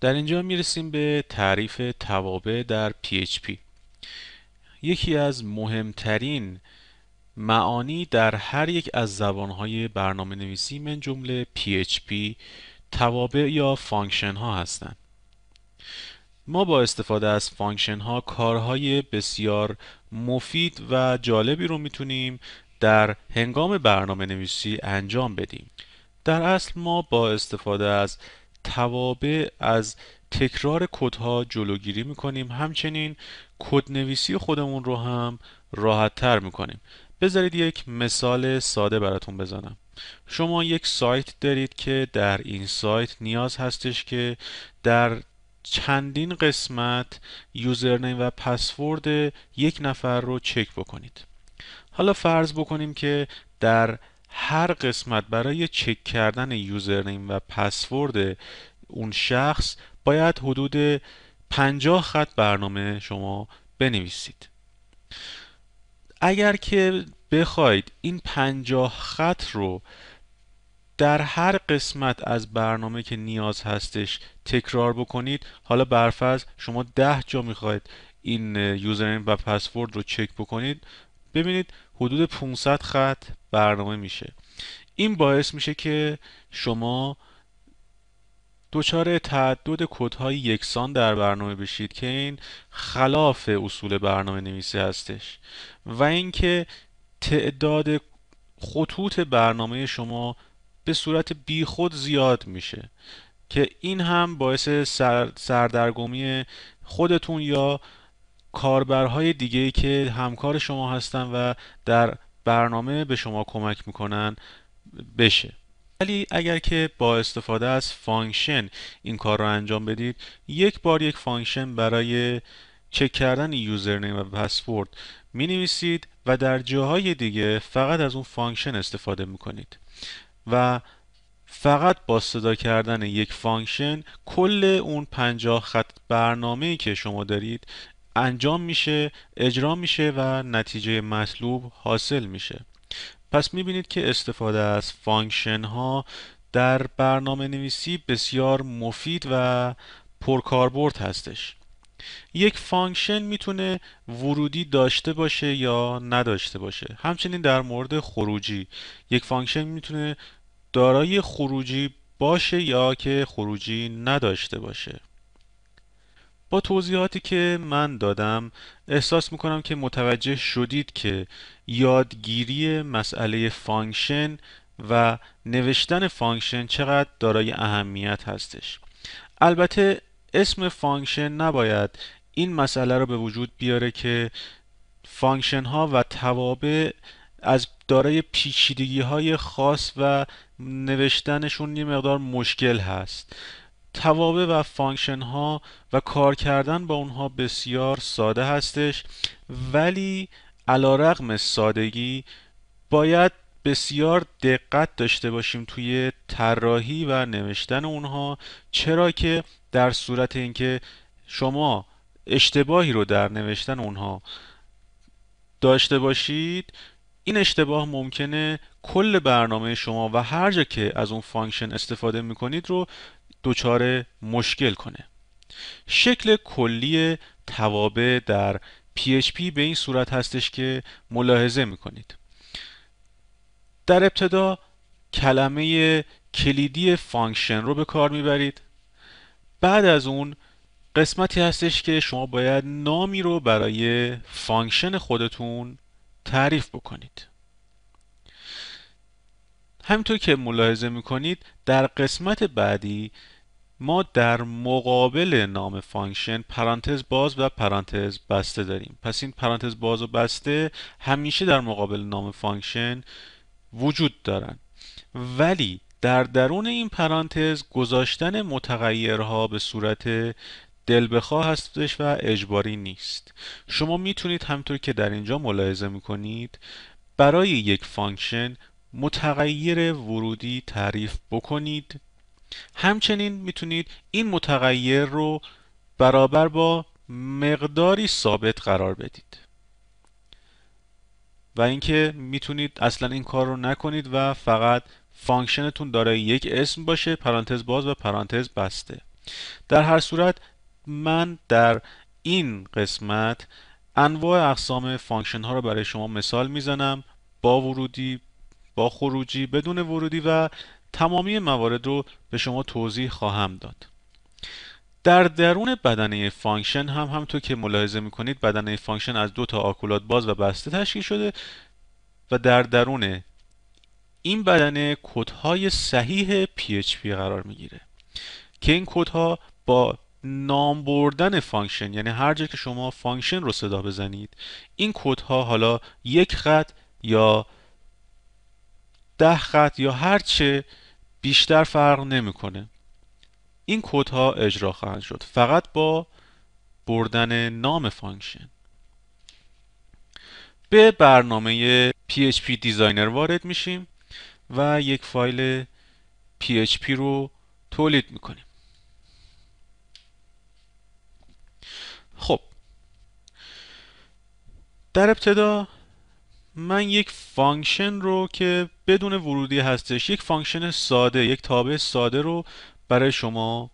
در اینجا میرسیم به تعریف توابع در PHP یکی از مهمترین معانی در هر یک از زبانهای برنامه نویسی من جمله PHP توابع یا فانکشن ها هستند ما با استفاده از فانکشن ها کارهای بسیار مفید و جالبی رو میتونیم در هنگام برنامه نویسی انجام بدیم در اصل ما با استفاده از توابع از تکرار کدها جلوگیری میکنیم همچنین کد نویسی خودمون رو هم راحت تر میکنیم بذارید یک مثال ساده براتون بزنم شما یک سایت دارید که در این سایت نیاز هستش که در چندین قسمت یوزرنیم و پسورد یک نفر رو چک بکنید حالا فرض بکنیم که در هر قسمت برای چک کردن یوزرنیم و پسورد اون شخص باید حدود 50 خط برنامه شما بنویسید اگر که بخواید این 50 خط رو در هر قسمت از برنامه که نیاز هستش تکرار بکنید حالا برفرض شما 10 جا میخواید این یوزرنیم و پسورد رو چک بکنید ببینید حدود 500 خط برنامه میشه این باعث میشه که شما دچار تعدد کدهای یکسان در برنامه بشید که این خلاف اصول برنامه نویسی هستش و اینکه تعداد خطوط برنامه شما به صورت بیخود زیاد میشه که این هم باعث سردرگمی خودتون یا کاربرهای دیگه که همکار شما هستن و در برنامه به شما کمک میکنن بشه ولی اگر که با استفاده از فانکشن این کار رو انجام بدید یک بار یک فانکشن برای چک کردن یوزرنیم و پسورد می نویسید و در جاهای دیگه فقط از اون فانکشن استفاده می کنید و فقط با صدا کردن یک فانکشن کل اون پنجاه خط برنامه که شما دارید انجام میشه اجرا میشه و نتیجه مطلوب حاصل میشه پس میبینید که استفاده از فانکشن ها در برنامه نویسی بسیار مفید و پرکاربرد هستش یک فانکشن میتونه ورودی داشته باشه یا نداشته باشه همچنین در مورد خروجی یک فانکشن میتونه دارای خروجی باشه یا که خروجی نداشته باشه با توضیحاتی که من دادم احساس میکنم که متوجه شدید که یادگیری مسئله فانکشن و نوشتن فانکشن چقدر دارای اهمیت هستش البته اسم فانکشن نباید این مسئله را به وجود بیاره که فانکشن ها و توابع از دارای پیچیدگی های خاص و نوشتنشون یه مقدار مشکل هست توابع و فانکشن ها و کار کردن با اونها بسیار ساده هستش ولی علا رقم سادگی باید بسیار دقت داشته باشیم توی طراحی و نوشتن اونها چرا که در صورت اینکه شما اشتباهی رو در نوشتن اونها داشته باشید این اشتباه ممکنه کل برنامه شما و هر جا که از اون فانکشن استفاده میکنید رو دچار مشکل کنه شکل کلی توابع در PHP به این صورت هستش که ملاحظه میکنید در ابتدا کلمه کلیدی فانکشن رو به کار میبرید بعد از اون قسمتی هستش که شما باید نامی رو برای فانکشن خودتون تعریف بکنید همینطور که ملاحظه میکنید در قسمت بعدی ما در مقابل نام فانکشن پرانتز باز و پرانتز بسته داریم پس این پرانتز باز و بسته همیشه در مقابل نام فانکشن وجود دارن ولی در درون این پرانتز گذاشتن متغیرها به صورت دل بخواه هستش و اجباری نیست شما میتونید همطور که در اینجا ملاحظه میکنید برای یک فانکشن متغیر ورودی تعریف بکنید همچنین میتونید این متغیر رو برابر با مقداری ثابت قرار بدید و اینکه میتونید اصلا این کار رو نکنید و فقط فانکشنتون داره یک اسم باشه پرانتز باز و پرانتز بسته در هر صورت من در این قسمت انواع اقسام فانکشن ها رو برای شما مثال میزنم با ورودی با خروجی بدون ورودی و تمامی موارد رو به شما توضیح خواهم داد در درون بدنه فانکشن هم همطور که ملاحظه کنید بدنه فانکشن از دو تا آکولات باز و بسته تشکیل شده و در درون این بدنه کودهای صحیح PHP قرار میگیره که این کودها با نام بردن فانکشن یعنی هر جا که شما فانکشن رو صدا بزنید این کودها حالا یک خط یا ده خط یا هر چه بیشتر فرق نمیکنه این ها اجرا خواهند شد فقط با بردن نام فانکشن به برنامه PHP دیزاینر وارد میشیم و یک فایل PHP رو تولید میکنیم خب در ابتدا من یک فانکشن رو که بدون ورودی هستش یک فانکشن ساده یک تابع ساده رو برای شما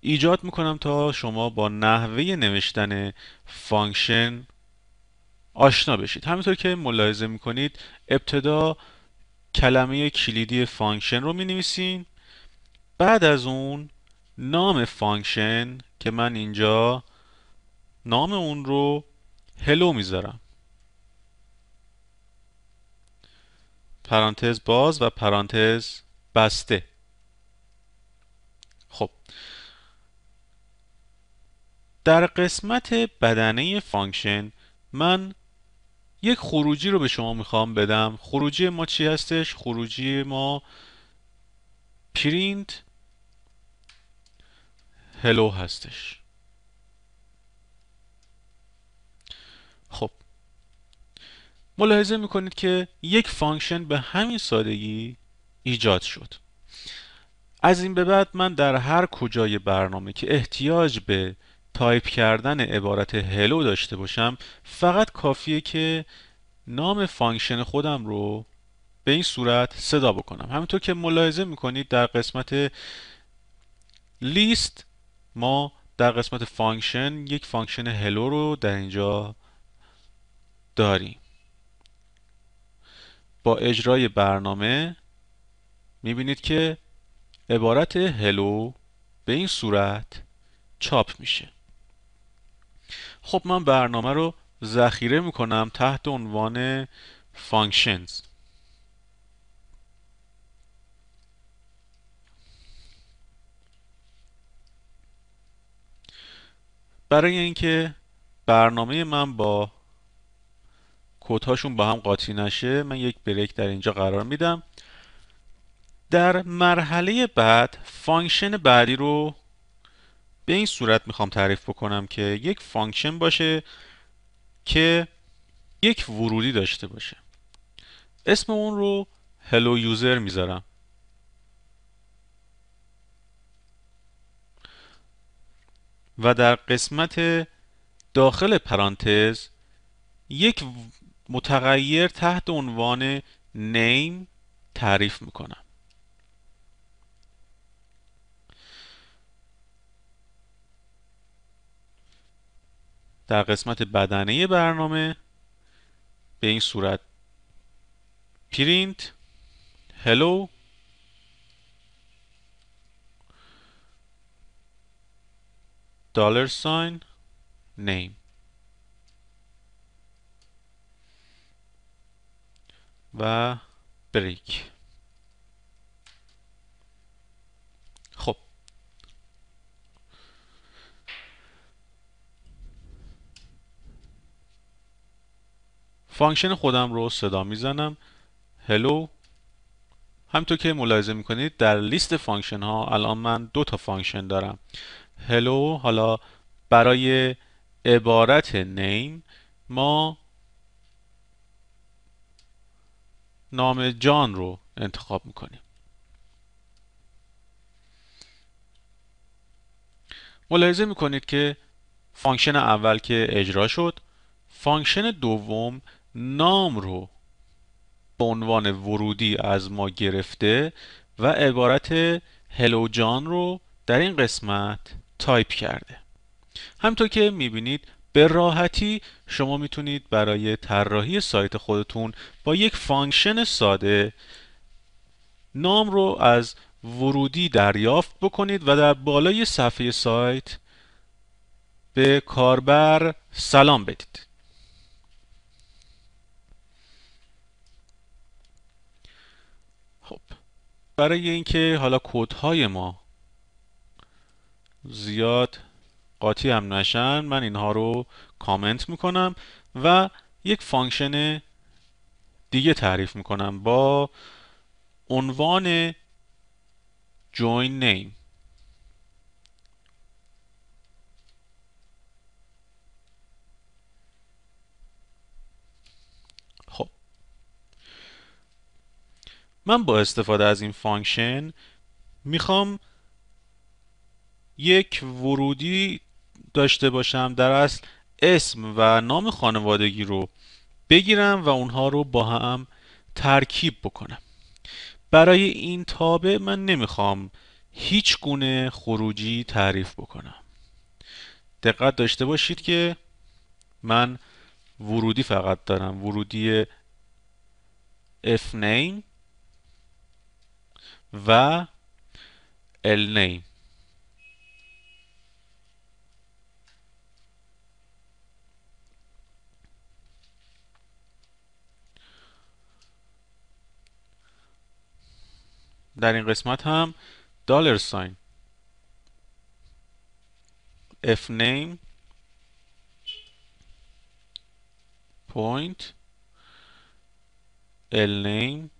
ایجاد میکنم تا شما با نحوه نوشتن فانکشن آشنا بشید همینطور که ملاحظه میکنید ابتدا کلمه کلیدی فانکشن رو مینویسین بعد از اون نام فانکشن که من اینجا نام اون رو هلو میذارم پرانتز باز و پرانتز بسته خب در قسمت بدنه فانکشن من یک خروجی رو به شما میخوام بدم خروجی ما چی هستش؟ خروجی ما پرینت هلو هستش خب ملاحظه میکنید که یک فانکشن به همین سادگی ایجاد شد از این به بعد من در هر کجای برنامه که احتیاج به تایپ کردن عبارت هلو داشته باشم فقط کافیه که نام فانکشن خودم رو به این صورت صدا بکنم همینطور که ملاحظه میکنید در قسمت لیست ما در قسمت فانکشن یک فانکشن هلو رو در اینجا داریم با اجرای برنامه میبینید که عبارت هلو به این صورت چاپ میشه خب من برنامه رو ذخیره میکنم تحت عنوان فانکشنز برای اینکه برنامه من با هاشون با هم قاطی نشه من یک بریک در اینجا قرار میدم در مرحله بعد فانکشن بعدی رو به این صورت میخوام تعریف بکنم که یک فانکشن باشه که یک ورودی داشته باشه اسم اون رو هلو یوزر میذارم و در قسمت داخل پرانتز یک متغیر تحت عنوان نیم تعریف میکنم در قسمت بدنه برنامه به این صورت پرینت هلو دلار ساین نیم و بریک خب فانکشن خودم رو صدا میزنم هلو همینطور که ملاحظه میکنید در لیست فانکشن ها الان من دو تا فانکشن دارم هلو حالا برای عبارت نیم ما نام جان رو انتخاب میکنیم ملاحظه میکنید که فانکشن اول که اجرا شد فانکشن دوم نام رو به عنوان ورودی از ما گرفته و عبارت هلو جان رو در این قسمت تایپ کرده همطور که میبینید به راحتی شما میتونید برای طراحی سایت خودتون با یک فانکشن ساده نام رو از ورودی دریافت بکنید و در بالای صفحه سایت به کاربر سلام بدید خب برای اینکه حالا های ما زیاد قاطی هم نشن من اینها رو کامنت میکنم و یک فانکشن دیگه تعریف میکنم با عنوان join name خب من با استفاده از این فانکشن میخوام یک ورودی داشته باشم در اصل اسم و نام خانوادگی رو بگیرم و اونها رو با هم ترکیب بکنم برای این تابع من نمیخوام هیچ گونه خروجی تعریف بکنم دقت داشته باشید که من ورودی فقط دارم ورودی f و l در این قسمت هم دالر ساین اف نیم پوینت ال نیم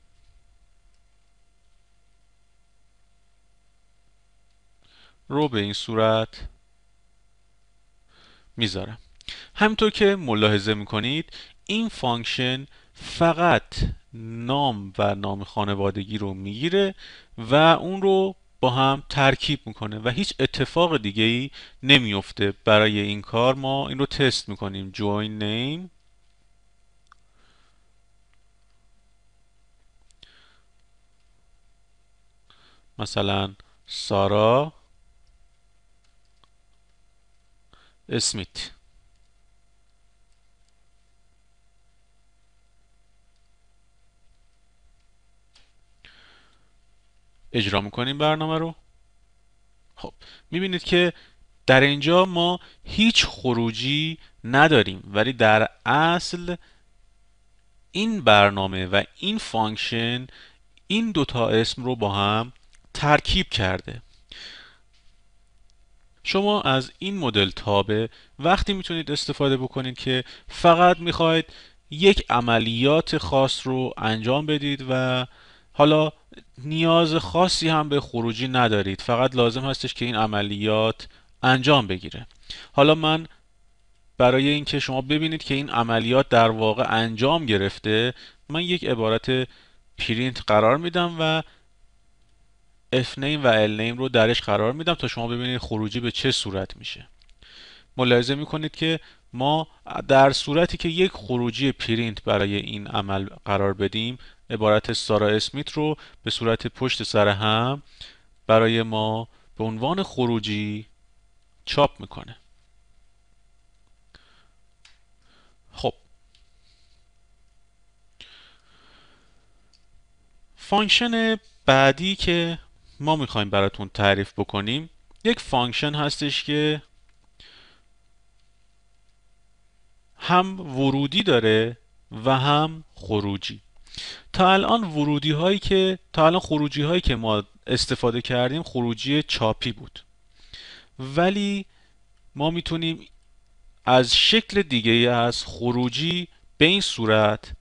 رو به این صورت میذارم همینطور که ملاحظه میکنید این فانکشن فقط نام و نام خانوادگی رو میگیره و اون رو با هم ترکیب میکنه و هیچ اتفاق دیگه ای نمیفته برای این کار ما این رو تست میکنیم join name مثلا سارا اسمیت اجرا میکنیم برنامه رو خب میبینید که در اینجا ما هیچ خروجی نداریم ولی در اصل این برنامه و این فانکشن این دوتا اسم رو با هم ترکیب کرده شما از این مدل تابه وقتی میتونید استفاده بکنید که فقط میخواید یک عملیات خاص رو انجام بدید و حالا نیاز خاصی هم به خروجی ندارید فقط لازم هستش که این عملیات انجام بگیره حالا من برای اینکه شما ببینید که این عملیات در واقع انجام گرفته من یک عبارت پرینت قرار میدم و اف نیم و ال نیم رو درش قرار میدم تا شما ببینید خروجی به چه صورت میشه ملاحظه میکنید که ما در صورتی که یک خروجی پرینت برای این عمل قرار بدیم عبارت سارا اسمیت رو به صورت پشت سر هم برای ما به عنوان خروجی چاپ میکنه خب فانکشن بعدی که ما میخوایم براتون تعریف بکنیم یک فانکشن هستش که هم ورودی داره و هم خروجی تا الان ورودی هایی که تا الان خروجی هایی که ما استفاده کردیم خروجی چاپی بود ولی ما میتونیم از شکل دیگه از خروجی به این صورت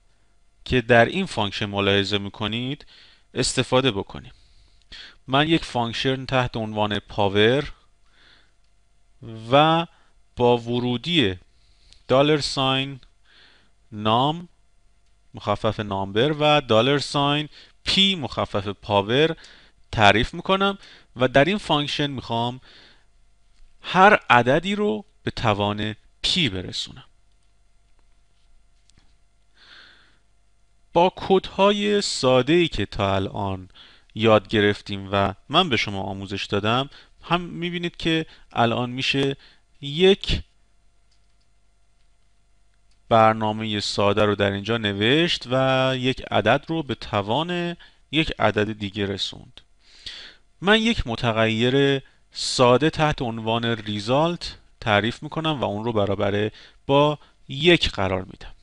که در این فانکشن ملاحظه میکنید استفاده بکنیم من یک فانکشن تحت عنوان پاور و با ورودی دالر ساین نام مخفف نامبر و دالر ساین پی مخفف پاور تعریف میکنم و در این فانکشن میخوام هر عددی رو به توان پی برسونم با کودهای ساده ای که تا الان یاد گرفتیم و من به شما آموزش دادم هم میبینید که الان میشه یک برنامه ساده رو در اینجا نوشت و یک عدد رو به توان یک عدد دیگه رسوند من یک متغیر ساده تحت عنوان ریزالت تعریف میکنم و اون رو برابر با یک قرار میدم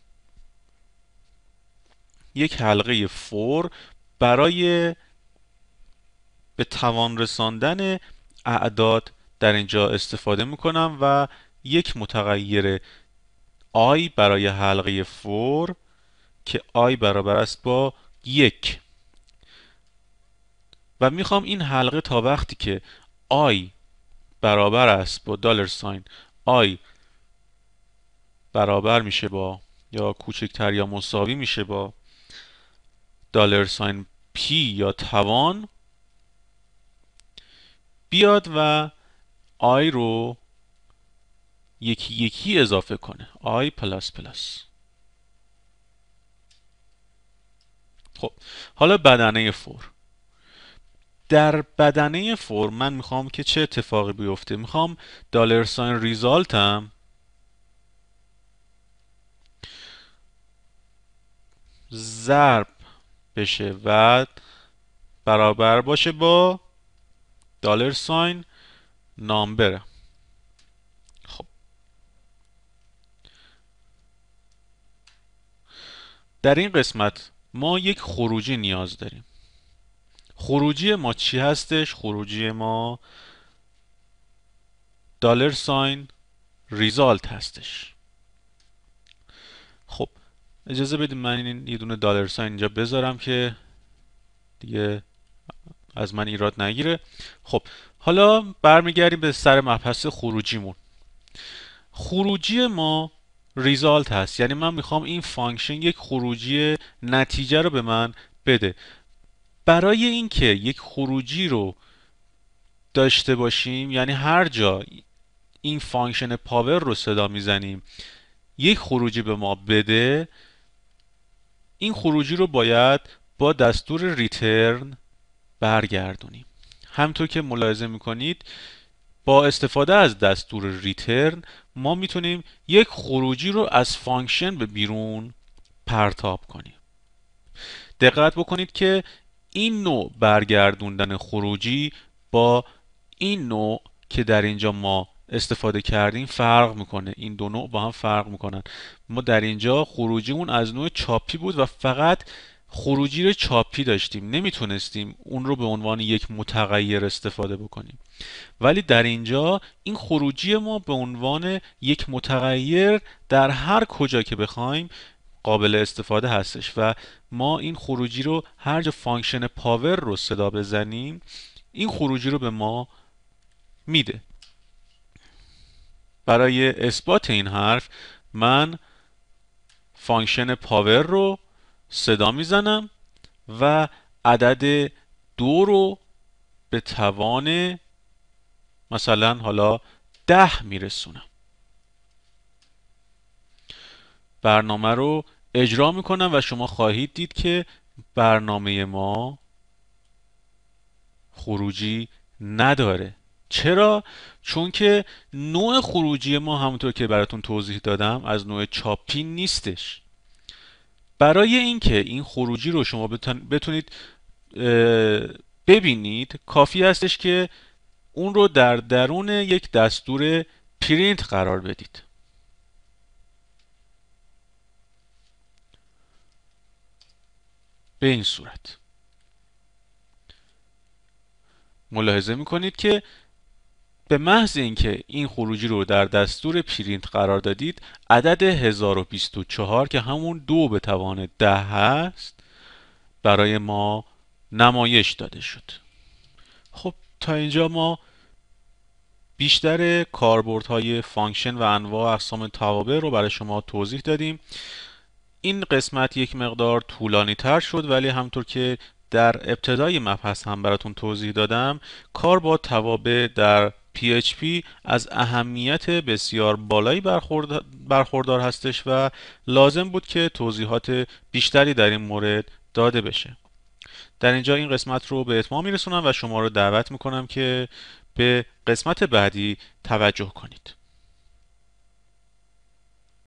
یک حلقه فور برای به توان رساندن اعداد در اینجا استفاده میکنم و یک متغیر آی برای حلقه فور که آی برابر است با یک و میخوام این حلقه تا وقتی که آی برابر است با دلار ساین آی برابر میشه با یا کوچکتر یا مساوی میشه با دلار ساین پی یا توان بیاد و آی رو یکی یکی اضافه کنه آی پلاس پلاس خب حالا بدنه فور در بدنه فور من میخوام که چه اتفاقی بیفته میخوام دالر ساین هم ضرب بشه و برابر باشه با دالر ساین نامبره در این قسمت ما یک خروجی نیاز داریم خروجی ما چی هستش؟ خروجی ما دلار ساین ریزالت هستش خب اجازه بدید من این یه دونه دلار ساین اینجا بذارم که دیگه از من ایراد نگیره خب حالا برمیگردیم به سر مبحث خروجیمون خروجی ما ریزالت هست یعنی من میخوام این فانکشن یک خروجی نتیجه رو به من بده برای اینکه یک خروجی رو داشته باشیم یعنی هر جا این فانکشن پاور رو صدا میزنیم یک خروجی به ما بده این خروجی رو باید با دستور ریترن برگردونیم همطور که ملاحظه میکنید با استفاده از دستور ریترن ما میتونیم یک خروجی رو از فانکشن به بیرون پرتاب کنیم دقت بکنید که این نوع برگردوندن خروجی با این نوع که در اینجا ما استفاده کردیم فرق میکنه این دو نوع با هم فرق میکنن ما در اینجا خروجیمون از نوع چاپی بود و فقط خروجی رو چاپی داشتیم نمیتونستیم اون رو به عنوان یک متغیر استفاده بکنیم ولی در اینجا این خروجی ما به عنوان یک متغیر در هر کجا که بخوایم قابل استفاده هستش و ما این خروجی رو هر جا فانکشن پاور رو صدا بزنیم این خروجی رو به ما میده برای اثبات این حرف من فانکشن پاور رو صدا میزنم و عدد دو رو به توان مثلا حالا ده میرسونم برنامه رو اجرا میکنم و شما خواهید دید که برنامه ما خروجی نداره چرا؟ چون که نوع خروجی ما همونطور که براتون توضیح دادم از نوع چاپی نیستش برای اینکه این خروجی رو شما بتونید ببینید کافی هستش که اون رو در درون یک دستور پرینت قرار بدید به این صورت ملاحظه میکنید که به محض اینکه این خروجی رو در دستور پرینت قرار دادید عدد 1024 که همون دو به توان ده هست برای ما نمایش داده شد خب تا اینجا ما بیشتر های فانکشن و انواع اقسام توابع رو برای شما توضیح دادیم این قسمت یک مقدار طولانی تر شد ولی همطور که در ابتدای مبحث هم براتون توضیح دادم کار با توابع در PHP از اهمیت بسیار بالایی برخوردار هستش و لازم بود که توضیحات بیشتری در این مورد داده بشه در اینجا این قسمت رو به اتمام میرسونم و شما رو دعوت میکنم که به قسمت بعدی توجه کنید